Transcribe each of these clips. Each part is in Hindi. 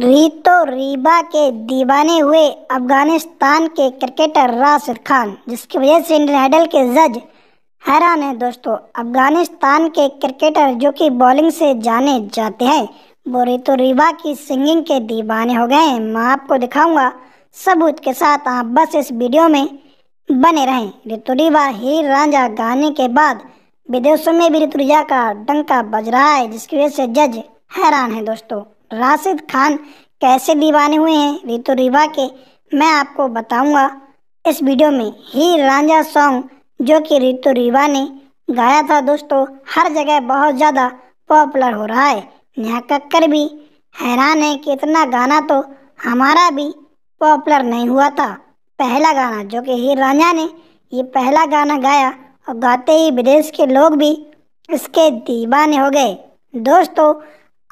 रीतो रीबा के दीवाने हुए अफगानिस्तान के क्रिकेटर राशिद खान जिसकी वजह से इंडियन आइडल के जज हैरान हैं दोस्तों अफगानिस्तान के क्रिकेटर जो कि बॉलिंग से जाने जाते हैं वो रीतो रीबा की सिंगिंग के दीवाने हो गए हैं मैं आपको दिखाऊंगा सबूत के साथ आप बस इस वीडियो में बने रहें रितु रीवा हीर रांझा गाने के बाद विदेशों में भी रीबा का डंका बज रहा है जिसकी वजह से जज हैरान है दोस्तों राशिद खान कैसे दीवाने हुए हैं रितु रिवा के मैं आपको बताऊंगा इस वीडियो में ही रांझा सॉन्ग जो कि रितु रिवा ने गाया था दोस्तों हर जगह बहुत ज़्यादा पॉपुलर हो रहा है नेहा कक्कर भी हैरान है कि इतना गाना तो हमारा भी पॉपुलर नहीं हुआ था पहला गाना जो कि हीर रांझा ने ये पहला गाना गाया और गाते ही विदेश के लोग भी इसके दीवाने हो गए दोस्तों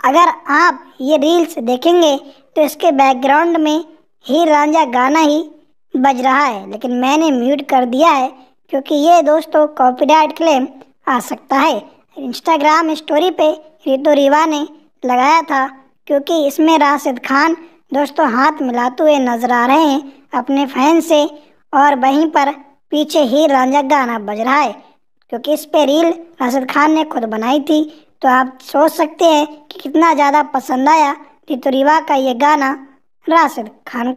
अगर आप ये रील्स देखेंगे तो इसके बैकग्राउंड में हीर रांझा गाना ही बज रहा है लेकिन मैंने म्यूट कर दिया है क्योंकि ये दोस्तों कॉपीराइट क्लेम आ सकता है इंस्टाग्राम स्टोरी पे रितु रिवा ने लगाया था क्योंकि इसमें राशिद खान दोस्तों हाथ मिलाते हुए नजर आ रहे हैं अपने फैन से और वहीं पर पीछे ही रांझा गाना बज रहा है क्योंकि इस पे रील राशिद खान ने खुद बनाई थी तो आप सोच सकते हैं कि कितना ज़्यादा पसंद आया रितु रिवा का ये गाना राशिद खान